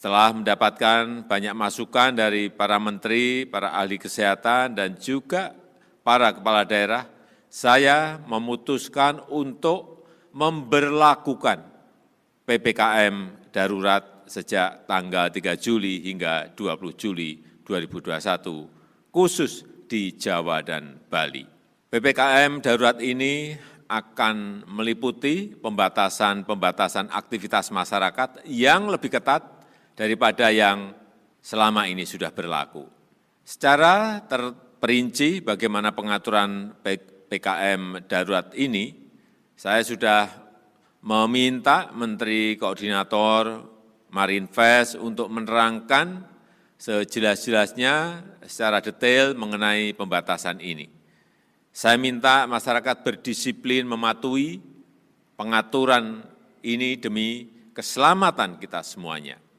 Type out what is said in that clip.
Setelah mendapatkan banyak masukan dari para menteri, para ahli kesehatan, dan juga para kepala daerah, saya memutuskan untuk memberlakukan PPKM darurat sejak tanggal 3 Juli hingga 20 Juli 2021, khusus di Jawa dan Bali. PPKM darurat ini akan meliputi pembatasan-pembatasan aktivitas masyarakat yang lebih ketat daripada yang selama ini sudah berlaku. Secara terperinci bagaimana pengaturan PKM darurat ini, saya sudah meminta Menteri Koordinator Marinvest untuk menerangkan sejelas-jelasnya secara detail mengenai pembatasan ini. Saya minta masyarakat berdisiplin mematuhi pengaturan ini demi keselamatan kita semuanya.